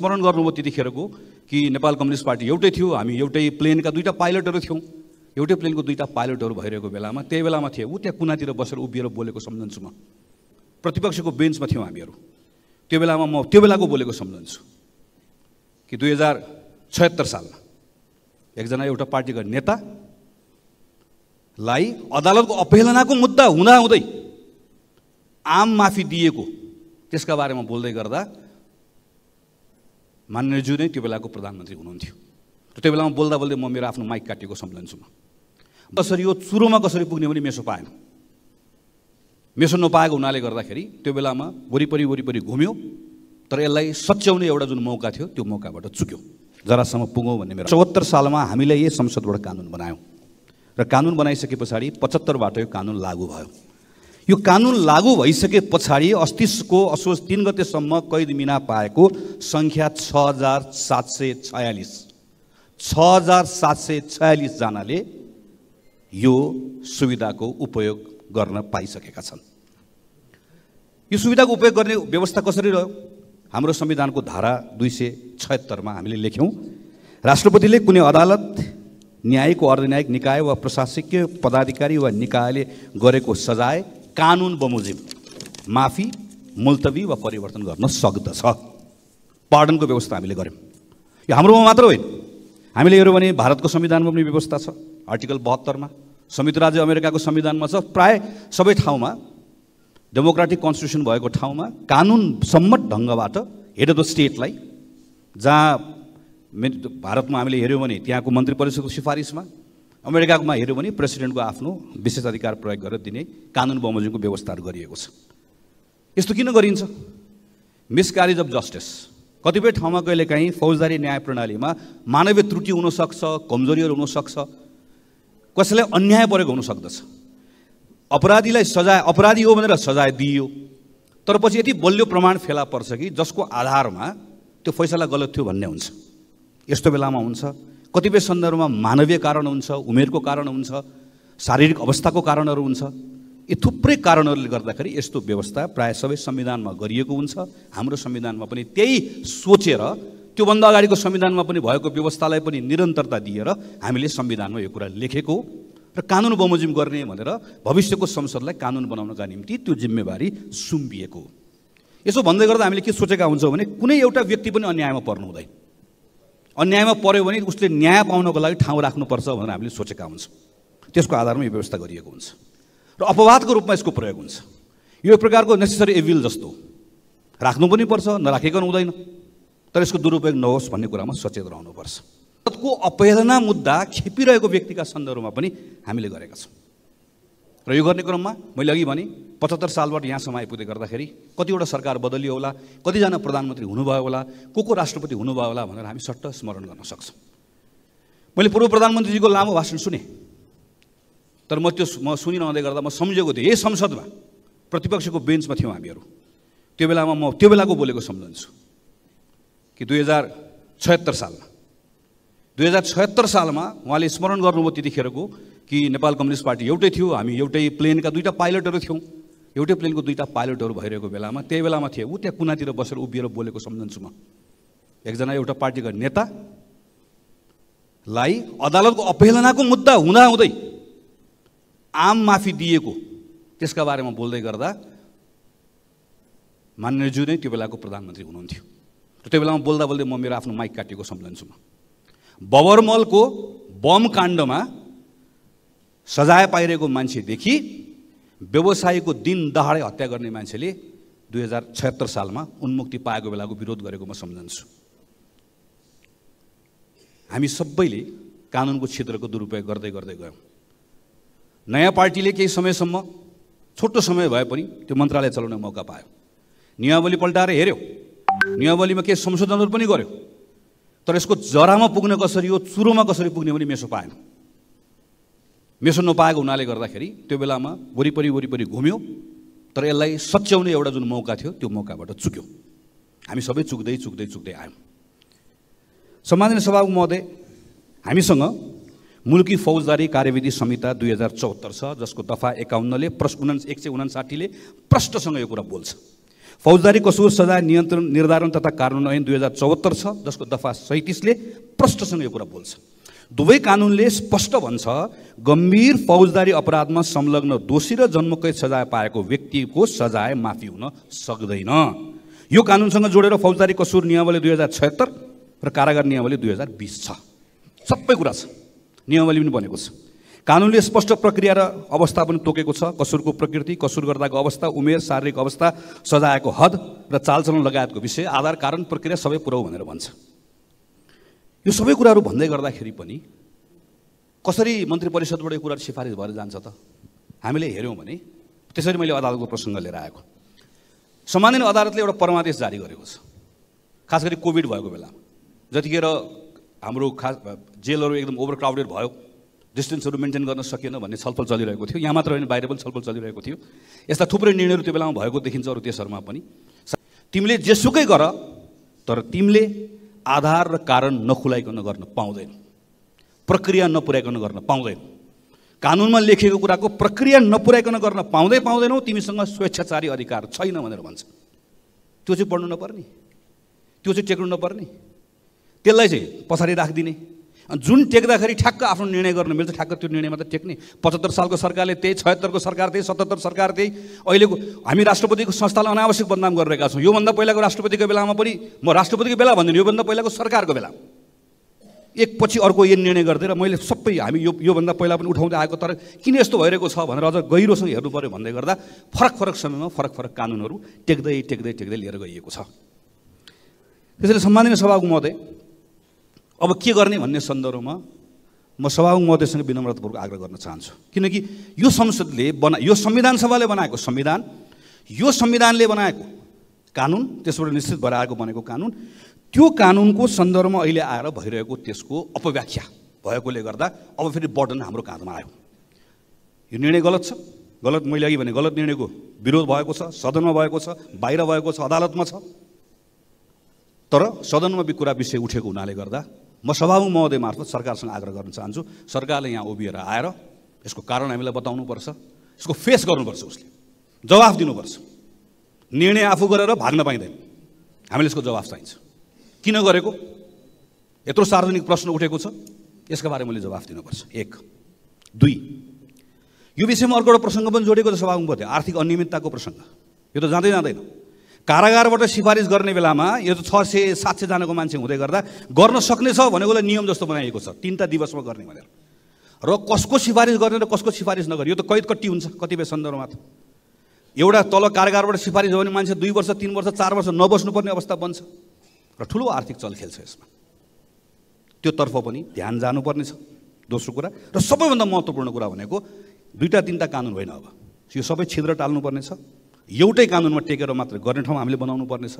स्मरण गर्नुभयो त्यतिखेरको कि नेपाल कम्युनिस्ट पार्टी एउटै थियो हामी एउटै प्लेनका दुईवटा पाइलटहरू थियौँ एउटै प्लेनको दुईवटा पाइलटहरू भइरहेको बेलामा त्यही बेलामा थिएँ ऊ त्यहाँ कुनातिर बसेर उभिएर बोलेको सम्झन्छु म प्रतिपक्षको बेन्चमा थियौँ हामीहरू त्यो बेलामा म त्यो बेलाको बोलेको सम्झन्छु कि दुई हजार छयत्तर सालमा एकजना एउटा पार्टीका नेतालाई अदालतको अवहेलनाको मुद्दा हुँदाहुँदै आम माफी दिएको त्यसका बारेमा बोल्दै गर्दा मान्यज्यू नै त्यो बेलाको प्रधानमन्त्री हुनुहुन्थ्यो र त्यो बेलामा बोल्दा बोल्दै म मेरो आफ्नो माइक काटिएको सम्झन्छु म कसरी यो चुरोमा कसरी पुग्ने भने मेसो पाएन मेसो नपाएको हुनाले गर्दाखेरि त्यो बेलामा वरिपरि वरिपरि घुम्यो तर यसलाई सच्याउने एउटा जुन मौका थियो त्यो मौकाबाट चुक्यो जरासम्म पुगौँ भन्ने मेरो चौहत्तर सालमा हामीले यही संसदबाट कानुन बनायौँ र कानुन बनाइसके पछाडि पचहत्तरबाट यो कानुन लागू भयो यो कानुन लागू भइसके पछाडि अस्तिसको असोज तिन गतेसम्म कैद मिना पाएको सङ्ख्या छ हजार सात सय छयालिस छ हजार सात सय छयालिसजनाले यो सुविधाको उपयोग गर्न पाइसकेका छन् यो सुविधाको उपयोग गर्ने व्यवस्था कसरी रह्यो हाम्रो संविधानको धारा दुई सय छयत्तरमा हामीले लेख्यौँ राष्ट्रपतिले कुनै अदालत न्यायिक वा अर्धन्यायिक निकाय वा प्रशासकीय पदाधिकारी वा निकायले गरेको सजाय कानुन बमोजिम माफी मुल्तवी वा परिवर्तन गर्न सक्दछ पार्डनको व्यवस्था हामीले गऱ्यौँ यो हाम्रोमा मात्र होइन हामीले हेऱ्यौँ भने भारतको संविधानमा पनि व्यवस्था छ आर्टिकल बहत्तरमा संयुक्त राज्य अमेरिकाको संविधानमा छ प्राय सबै ठाउँमा डेमोक्रेटिक कन्स्टिट्युसन भएको ठाउँमा कानुन सम्मत ढङ्गबाट हेड अफ द स्टेटलाई जहाँ भारतमा हामीले हेऱ्यौँ भने त्यहाँको मन्त्री परिषदको सिफारिसमा अमेरिकामा हेऱ्यो भने प्रेसिडेन्टको आफ्नो विशेष अधिकार प्रयोग गरेर दिने कानुन बमोजिमको व्यवस्थाहरू गरिएको छ यस्तो किन गरिन्छ मिसक्यारेज अफ जस्टिस कतिपय ठाउँमा कहिलेकाहीँ फौजदारी न्याय प्रणालीमा मानवीय त्रुटि हुनसक्छ कमजोरीहरू हुनसक्छ कसैलाई अन्याय परेको हुनसक्दछ अपराधीलाई सजाय अपराधी हो भनेर सजाय दिइयो तर पछि यति बलियो प्रमाण फेला पर्छ कि जसको आधारमा त्यो फैसला गलत थियो भन्ने हुन्छ यस्तो बेलामा हुन्छ कतिपय सन्दर्भमा मानवीय कारण हुन्छ उमेरको कारण हुन्छ शारीरिक अवस्थाको कारणहरू हुन्छ यी थुप्रै कारणहरूले गर्दाखेरि यस्तो व्यवस्था प्राय सबै संविधानमा गरिएको हुन्छ हाम्रो संविधानमा पनि त्यही सोचेर त्योभन्दा अगाडिको संविधानमा पनि भएको व्यवस्थालाई पनि निरन्तरता दिएर हामीले संविधानमा यो कुरा लेखेको र कानुन बमोजिम गर्ने भनेर भविष्यको संसदलाई कानुन बनाउनका निम्ति त्यो जिम्मेवारी सुम्पिएको यसो भन्दै गर्दा हामीले के सोचेका हुन्छौँ भने कुनै एउटा व्यक्ति पनि अन्यायमा पर्नु हुँदैन अन्यायमा पऱ्यो भने उसले न्याय पाउनको लागि ठाउँ राख्नुपर्छ भनेर हामीले सोचेका हुन्छौँ त्यसको आधारमा यो व्यवस्था गरिएको हुन्छ र अपवादको रूपमा यसको प्रयोग हुन्छ यो एक प्रकारको नेसेसरी एभिल जस्तो राख्नु पनि पर्छ नराखेको हुँदैन तर यसको दुरुपयोग नहोस् भन्ने कुरामा सचेत रहनुपर्छ को अपेदना मुद्दा खेपिरहेको व्यक्तिका सन्दर्भमा पनि हामीले गरेका छौँ र यो गर्ने क्रममा मैले अघि भने पचहत्तर सालबाट यहाँसम्म आइपुग्दै गर्दाखेरि कतिवटा सरकार बदलियो होला कतिजना प्रधानमन्त्री हुनुभयो होला को को राष्ट्रपति हुनुभयो होला भनेर हामी सट्ट स्मरण गर्न सक्छौँ मैले पूर्व प्रधानमन्त्रीजीको लामो भाषण सुने तर म त्यो म सुनिरहँदै गर्दा म सम्झेको थिएँ यही संसदमा प्रतिपक्षको बेन्चमा थियौँ हामीहरू त्यो बेलामा म त्यो बेलाको बोलेको सम्झन्छु कि दुई हजार छयत्तर सालमा दुई हजार छयत्तर सालमा उहाँले स्मरण गर्नुभयो त्यतिखेरको कि नेपाल कम्युनिस्ट पार्टी एउटै थियो हामी एउटै प्लेनका दुईवटा पाइलटहरू थियौँ एउटै प्लेनको दुईवटा पाइलटहरू भइरहेको बेलामा त्यही बेलामा थिएँ ऊ त्यहाँ कुनातिर बसेर उभिएर बोलेको सम्झन्छु म एकजना एउटा पार्टीको नेतालाई अदालतको अवहेलनाको मुद्दा हुँदाहुँदै आम माफी दिएको त्यसका बारेमा बोल्दै गर्दा मान्यज्यू नै त्यो बेलाको प्रधानमन्त्री हुनुहुन्थ्यो र त्यो बेलामा बोल्दा बोल्दै म मेरो आफ्नो माइक काटेको सम्झन्छु म बबरमलको बम काण्डमा सजाय पाइरहेको मान्छेदेखि व्यवसायीको दिन दहाडे हत्या गर्ने मान्छेले दुई हजार छत्तर सालमा उन्मुक्ति पाएको बेलाको विरोध गरेको म सम्झन्छु हामी सबैले कानुनको क्षेत्रको दुरुपयोग गर्दै गर्दै गयौँ नयाँ पार्टीले केही समयसम्म छोटो समय भए पनि त्यो मन्त्रालय चलाउने मौका पायो नियमावली पल्टाएर हेऱ्यो नियमावलीमा केही संशोधनहरू पनि गर्यो तर यसको जरामा पुग्ने कसरी हो चुरोमा कसरी पुग्ने पनि मेसो पाएन मेसो नपाएको हुनाले गर्दाखेरि त्यो बेलामा वरिपरि वरिपरि घुम्यो तर यसलाई सच्याउने एउटा जुन मौका थियो त्यो मौकाबाट चुक्यो हामी सबै चुक्दै चुक्दै चुक्दै आयौँ सम्माननीय सभाको महोदय हामीसँग मुलुकी फौजदारी कार्यविधि संहिता दुई हजार चौहत्तर छ जसको दफा एकाउन्नले प्रश उना एक सय उनासाठीले प्रष्टसँग यो कुरा बोल्छ फौजदारी कसुर सजाय नियन्त्रण निर्धारण तथा कार्यान्वयन दुई हजार चौहत्तर छ जसको दफा सैतिसले प्रष्टसँग यो कुरा बोल्छ दुवै कानुनले स्पष्ट भन्छ गम्भीर फौजदारी अपराधमा संलग्न दोषी र जन्मकै सजाय पाएको व्यक्तिको सजाय माफी हुन सक्दैन यो कानुनसँग जोडेर फौजदारी कसुर नियमावली दुई हजार छत्तर र कारागार नियमावली दुई हजार बिस छ सबै कुरा छ नियमावली पनि बनेको छ कानुनले स्पष्ट प्रक्रिया र अवस्था पनि तोकेको छ कसुरको प्रकृति कसुर गर्दाको अवस्था उमेर शारीरिक अवस्था सजायको हद र चालचलन लगायतको विषय आधार कारण प्रक्रिया सबै पुऱ्याउ भनेर भन्छ यो सबै कुराहरू भन्दै गर्दाखेरि पनि कसरी मन्त्री परिषदबाट यो कुराहरू सिफारिस भएर जान्छ त हामीले हेऱ्यौँ भने त्यसरी मैले अदालतको प्रसङ्ग लिएर आएको सामान्य अदालतले एउटा परमादेश जारी गरेको छ खास गरी कोभिड भएको बेलामा जतिखेर हाम्रो खास जेलहरू एकदम ओभर क्राउडेड भयो डिस्टेन्सहरू मेन्टेन गर्न सकिएन भन्ने छलफल चलिरहेको थियो यहाँ मात्र होइन बाहिर पनि छलफल चलिरहेको थियो यस्ता थुप्रै निर्णयहरू त्यो बेलामा भएको देखिन्छ अरू देशहरूमा पनि तिमीले जेसुकै गर तर तिमीले आधार र कारण नखुलाइकन गर्न पाउँदैन प्रक्रिया नपुर्याइकन गर्न पाउँदैन कानुनमा लेखिएको कुराको प्रक्रिया नपुर्याइकन गर्न पाउँदै पाउँदैनौ तिमीसँग स्वेच्छाचारी अधिकार छैन भनेर भन्छ त्यो चाहिँ पढ्नु नपर्ने त्यो चाहिँ टेक्नु नपर्ने त्यसलाई चाहिँ पछाडि राखिदिने अनि जुन टेक्दाखेरि ठ्याक्क आफ्नो निर्णय गर्नु मिल्छ ठ्याक्क त्यो निर्णय मात्रै टेक्ने पचहत्तर सालको सरकारले त्यही छयत्तरको सरकार त्यही सतहत्तर सरकार त्यही अहिलेको हामी राष्ट्रपतिको संस्थालाई अनावश्यक बदनाम गरिरहेका छौँ योभन्दा पहिलाको राष्ट्रपतिको बेलामा पनि म राष्ट्रपतिको बेला भन्दिनँ योभन्दा पहिलाको सरकारको बेला एकपछि अर्को यो निर्णय गरिदिएर मैले सबै हामी यो योभन्दा पहिला पनि उठाउँदै आएको तर किन यस्तो भइरहेको छ भनेर अझ गहिरोसँग हेर्नु पऱ्यो भन्दै गर्दा फरक फरक समयमा फरक फरक कानुनहरू टेक्दै टेक्दै टेक्दै लिएर गइएको छ त्यसैले सम्माननीय सभाको महोदय अब के गर्ने भन्ने सन्दर्भमा म सभामुख महोदयसँग विनम्रतापूर्वक आग्रह गर्न चाहन्छु किनकि यो संसदले बना यो संविधान सभाले बनाएको संविधान यो संविधानले बनाएको कानुन त्यसबाट निश्चित भएर आएको बनेको कानुन त्यो कानुनको सन्दर्भमा अहिले आएर भइरहेको त्यसको अपव्याख्या भएकोले गर्दा अब फेरि बर्डन हाम्रो काँधमा आयो यो निर्णय गलत छ गलत मैले अघि भने गलत निर्णयको विरोध भएको छ सदनमा भएको छ बाहिर भएको छ अदालतमा छ तर सदनमा कुरा विषय उठेको हुनाले गर्दा म सभामुख महोदय मार्फत सरकारसँग आग्रह गर्न चाहन्छु सरकारले यहाँ उभिएर आएर यसको कारण हामीलाई बताउनुपर्छ यसको फेस गर्नुपर्छ उसले जवाफ दिनुपर्छ निर्णय आफू गरेर भाग्न पाइँदैन हामीले यसको जवाफ चाहिन्छ किन गरेको यत्रो सार्वजनिक प्रश्न उठेको छ यसको बारेमा मैले जवाफ दिनुपर्छ एक दुई यो विषयमा अर्को एउटा प्रसङ्ग पनि जोडेको छ महोदय आर्थिक अनियमितताको प्रसङ्ग यो त जाँदै जाँदैन कारागारबाट सिफारिस गर्ने बेलामा यो त छ सय सात सयजनाको मान्छे हुँदै गर्दा गर्न सक्नेछ भनेकोलाई नियम जस्तो बनाइएको छ तिनवटा दिवसमा गर्ने भनेर र कसको सिफारिस गर्ने र कसको सिफारिस नगर्ने यो त कैद कट्टी हुन्छ कतिपय सन्दर्भमा त एउटा तल कारागारबाट सिफारिस गर्ने मान्छे दुई वर्ष तिन वर्ष चार वर्ष नबस्नुपर्ने अवस्था बन्छ र ठुलो आर्थिक चलखेल छ यसमा त्योतर्फ पनि ध्यान जानुपर्ने छ दोस्रो कुरा र सबैभन्दा महत्त्वपूर्ण कुरा भनेको दुईवटा तिनवटा कानुन होइन अब यो सबै छिद्र टाल्नुपर्ने छ एउटै कानुनमा टेकेर मात्र गर्ने ठाउँ हामीले बनाउनु पर्नेछ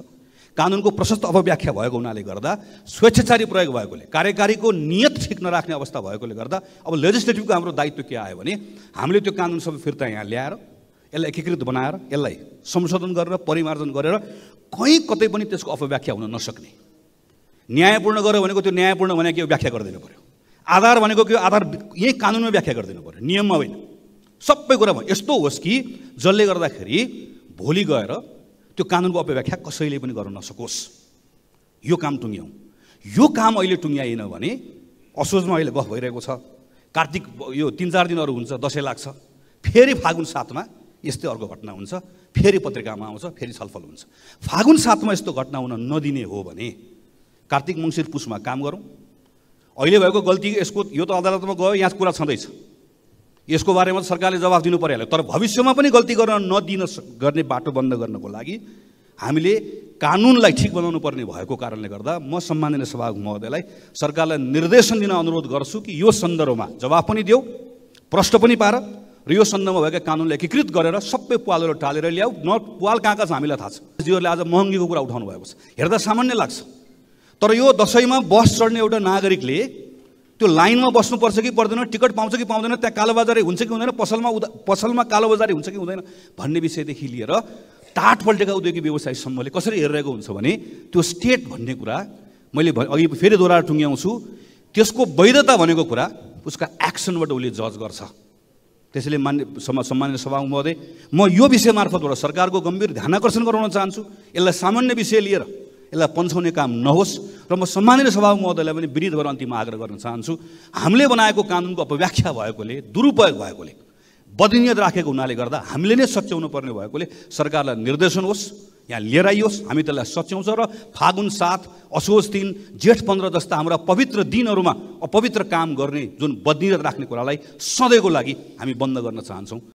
कानुनको प्रशस्त अपव्याख्या भएको हुनाले गर्दा स्वेच्छाचारी प्रयोग भएकोले कार्यकारीको नियत ठिक नराख्ने अवस्था भएकोले गर्दा अब लेजिस्लेटिभको हाम्रो दायित्व के आयो भने हामीले त्यो कानुन सबै फिर्ता यहाँ ल्याएर यसलाई एकीकृत बनाएर यसलाई संशोधन गरेर परिमार्जन गरेर कहीँ कतै पनि त्यसको अपव्याख्या हुन नसक्ने न्यायपूर्ण गऱ्यो भनेको त्यो न्यायपूर्ण भनेको हो व्याख्या गरिदिनु पऱ्यो आधार भनेको के आधार यहीँ कानुनमा व्याख्या गरिदिनु पऱ्यो नियममा होइन सबै कुरामा यस्तो होस् कि जसले गर्दाखेरि भोलि गएर त्यो कानुनको अपव्याख्या कसैले पनि गर्न नसकोस् यो काम टुङ्ग्यौँ यो काम अहिले टुङ्ग्याइएन भने असोजमा अहिले गफ भइरहेको छ कार्तिक यो तिन चार दिनहरू हुन्छ दसैँ लाग्छ फेरि फागुन सातमा यस्तै अर्को घटना हुन्छ फेरि पत्रिकामा आउँछ फेरि छलफल हुन्छ फागुन सातमा यस्तो घटना हुन नदिने हो भने कार्तिक मङ्सिर पुसमा काम गरौँ अहिले भएको गल्ती यसको यो त अदालतमा गयो यहाँ कुरा छँदैछ यसको बारेमा त सरकारले जवाब दिनु परिहाल्यो तर भविष्यमा पनि गल्ती गर्न नदिन गर्ने बाटो बन्द गर्नको लागि हामीले कानुनलाई ठिक बनाउनु पर्ने भएको कारणले गर्दा म सम्माननीय सभाको महोदयलाई सरकारलाई निर्देशन दिन अनुरोध गर्छु कि यो सन्दर्भमा जवाफ पनि देऊ प्रश्न पनि पार र यो सन्दर्भमा भएका कानुनलाई एकीकृत गरेर सबै पुवालहरू टालेर ल्याऊ न पुवाल कहाँ कहाँ छ हामीलाई थाहा छ जीहरूले आज महँगीको कुरा उठाउनु भएको छ हेर्दा सामान्य लाग्छ तर यो दसैँमा बस चढ्ने एउटा नागरिकले त्यो लाइनमा बस्नुपर्छ कि पर्दैन टिकट पाउँछ कि पाउँदैन त्यहाँ कालोबजारी हुन्छ कि हुँदैन पसलमा उदा पसलमा कालोबजारी हुन्छ कि हुँदैन भन्ने विषयदेखि लिएर टाटपल्टेका उद्योगिक व्यवसायी समूहले कसरी हेरिरहेको हुन्छ भने त्यो स्टेट भन्ने कुरा मैले अघि फेरि दोहोऱ्याएर टुङ्ग्याउँछु त्यसको वैधता भनेको कुरा उसका एक्सनबाट उसले जज गर्छ त्यसैले मान्य सम्मान्य सभा महोदय म यो विषय मार्फतबाट सरकारको गम्भीर ध्यान आकर्षण गराउन चाहन्छु यसलाई सामान्य विषय लिएर यसलाई पन्छाउने काम नहोस् र म सम्मानित सभाको महोदयलाई पनि विनित गरेर अन्तिममा आग्रह गर्न चाहन्छु हामीले बनाएको कानुनको अपव्याख्या भएकोले दुरुपयोग भएकोले बदनियत राखेको हुनाले गर्दा हामीले नै सच्याउनु पर्ने भएकोले सरकारलाई निर्देशन होस् यहाँ लिएर आइयोस् हामी त्यसलाई सच्याउँछ र फागुन सात असोज तिन जेठ पन्ध्र जस्ता हाम्रा पवित्र दिनहरूमा अपवित्र काम गर्ने जुन बदनियत राख्ने कुरालाई सधैँको लागि हामी बन्द गर्न चाहन्छौँ